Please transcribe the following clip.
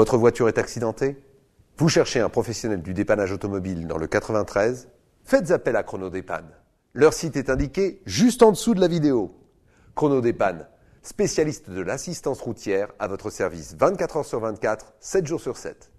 Votre voiture est accidentée Vous cherchez un professionnel du dépannage automobile dans le 93 Faites appel à Chronodépanne. Leur site est indiqué juste en dessous de la vidéo. Chronodépanne, spécialiste de l'assistance routière à votre service 24 h sur 24, 7 jours sur 7.